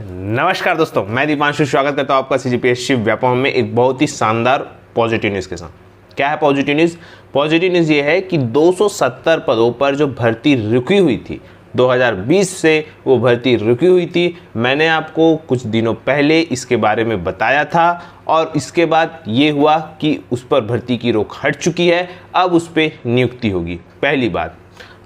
नमस्कार दोस्तों मैं दीपांशु स्वागत करता हूँ आपका C G P S Shiv Vyapam में एक बहुत ही शानदार पॉजिटिव न्यूज़ के साथ क्या है पॉजिटिव न्यूज़ पॉजिटिव न्यूज़ ये है कि 270 पदों पर जो भर्ती रुकी हुई थी 2020 से वो भर्ती रुकी हुई थी मैंने आपको कुछ दिनों पहले इसके बारे में बताया था और इसके बाद ये हुआ कि उस पर भर्ती की रोक हट चुकी है अब उस पर नियुक्ति होगी पहली बात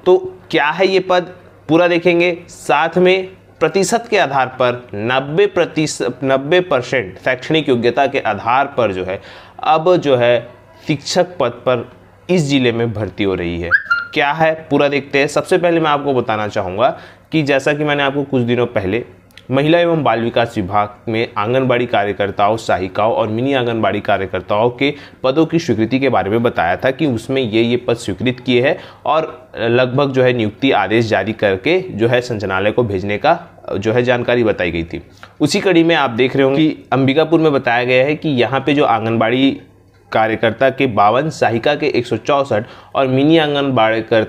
तो क्या है ये पद पूरा देखेंगे साथ में प्रतिशत के आधार पर 90 प्रतिशत नब्बे परसेंट शैक्षणिक योग्यता के आधार पर जो है अब जो है शिक्षक पद पर इस ज़िले में भर्ती हो रही है क्या है पूरा देखते हैं सबसे पहले मैं आपको बताना चाहूँगा कि जैसा कि मैंने आपको कुछ दिनों पहले महिला एवं बाल विकास विभाग में आंगनबाड़ी कार्यकर्ताओं सहायिकाओं और मिनी आंगनबाड़ी कार्यकर्ताओं के पदों की स्वीकृति के बारे में बताया था कि उसमें ये ये पद स्वीकृत किए हैं और लगभग जो है नियुक्ति आदेश जारी करके जो है संचालय को भेजने का जो है जानकारी बताई गई थी उसी कड़ी में आप देख रहे होंगे कि अंबिकापुर में बताया गया है कि यहाँ पे जो आंगनबाड़ी कार्यकर्ता के बावन सहायिका के एक और मिनी कर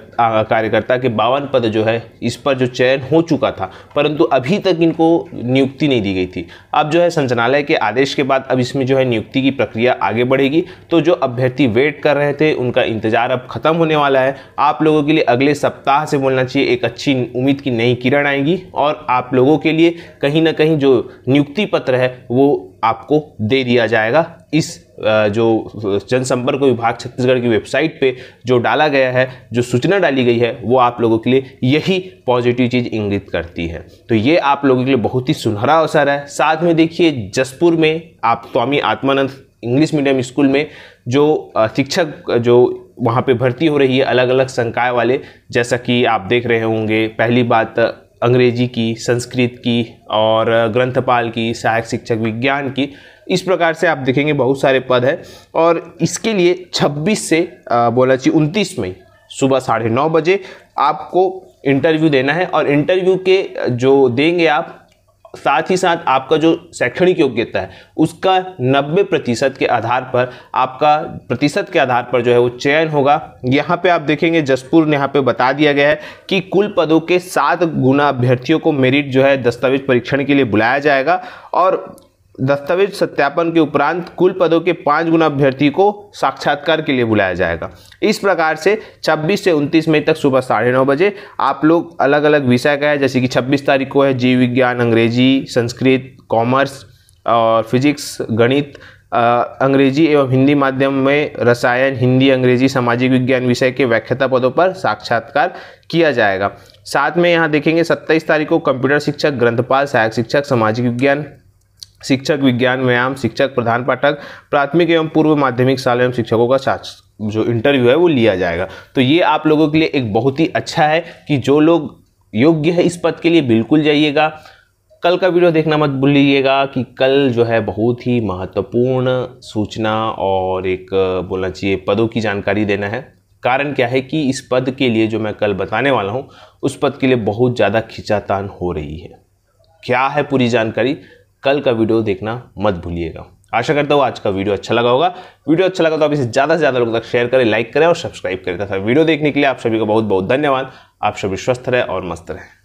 कार्यकर्ता के बावन पद जो है इस पर जो चयन हो चुका था परंतु अभी तक इनको नियुक्ति नहीं दी गई थी अब जो है संचालय के आदेश के बाद अब इसमें जो है नियुक्ति की प्रक्रिया आगे बढ़ेगी तो जो अभ्यर्थी वेट कर रहे थे उनका इंतजार अब खत्म होने वाला है आप लोगों के लिए अगले सप्ताह से बोलना चाहिए एक अच्छी उम्मीद की नई किरण आएगी और आप लोगों के लिए कहीं ना कहीं जो नियुक्ति पत्र है वो आपको दे दिया जाएगा इस जो जनसंपर्क विभाग छत्तीसगढ़ की वेबसाइट पे जो डाला गया है जो सूचना डाली गई है वो आप लोगों के लिए यही पॉजिटिव चीज़ इंगित करती है तो ये आप लोगों के लिए बहुत ही सुनहरा अवसर है साथ में देखिए जसपुर में आप Swami Atmanand English medium school में जो शिक्षक जो वहाँ पे भर्ती हो रही है अलग अलग संकाय वाले जैसा कि आप देख रहे होंगे पहली बात अंग्रेजी की संस्कृत की और ग्रंथपाल की सहायक शिक्षक विज्ञान की इस प्रकार से आप देखेंगे बहुत सारे पद है और इसके लिए 26 से बोला चाहिए उनतीस मई सुबह साढ़े नौ बजे आपको इंटरव्यू देना है और इंटरव्यू के जो देंगे आप साथ ही साथ आपका जो शैक्षणिक योग्यता है उसका 90 प्रतिशत के आधार पर आपका प्रतिशत के आधार पर जो है वो चयन होगा यहाँ पे आप देखेंगे जसपुर ने यहाँ पे बता दिया गया है कि कुल पदों के सात गुना अभ्यर्थियों को मेरिट जो है दस्तावेज परीक्षण के लिए बुलाया जाएगा और दस्तावेज सत्यापन के उपरांत कुल पदों के पाँच गुना अभ्यर्थी को साक्षात्कार के लिए बुलाया जाएगा इस प्रकार से 26 से 29 मई तक सुबह साढ़े नौ बजे आप लोग अलग अलग विषय का है जैसे कि 26 तारीख को है जीव विज्ञान अंग्रेजी संस्कृत कॉमर्स और फिजिक्स गणित अंग्रेजी एवं हिंदी माध्यम में रसायन हिंदी अंग्रेजी सामाजिक विज्ञान विषय के व्याख्याता पदों पर साक्षात्कार किया जाएगा साथ में यहाँ देखेंगे 27 तारीख को कंप्यूटर शिक्षक ग्रंथपाल सहायक शिक्षक सामाजिक विज्ञान शिक्षक विज्ञान व्यायाम शिक्षक प्रधान पाठक प्राथमिक एवं पूर्व माध्यमिक शाल एवं शिक्षकों का जो इंटरव्यू है वो लिया जाएगा तो ये आप लोगों के लिए एक बहुत ही अच्छा है कि जो लोग योग्य है इस पद के लिए बिल्कुल जाइएगा कल का वीडियो देखना मत भूलिएगा कि कल जो है बहुत ही महत्वपूर्ण सूचना और एक बोलना चाहिए पदों की जानकारी देना है कारण क्या है कि इस पद के लिए जो मैं कल बताने वाला हूँ उस पद के लिए बहुत ज़्यादा खिंचातान हो रही है क्या है पूरी जानकारी कल का वीडियो देखना मत भूलिएगा आशा करता हूँ आज का वीडियो अच्छा लगा होगा वीडियो अच्छा लगा तो आप इसे ज़्यादा से ज़्यादा लोगों तक शेयर करें लाइक करें और सब्सक्राइब करें तथा वीडियो देखने के लिए आप सभी का बहुत बहुत धन्यवाद आप सभी स्वस्थ रहें और मस्त रहें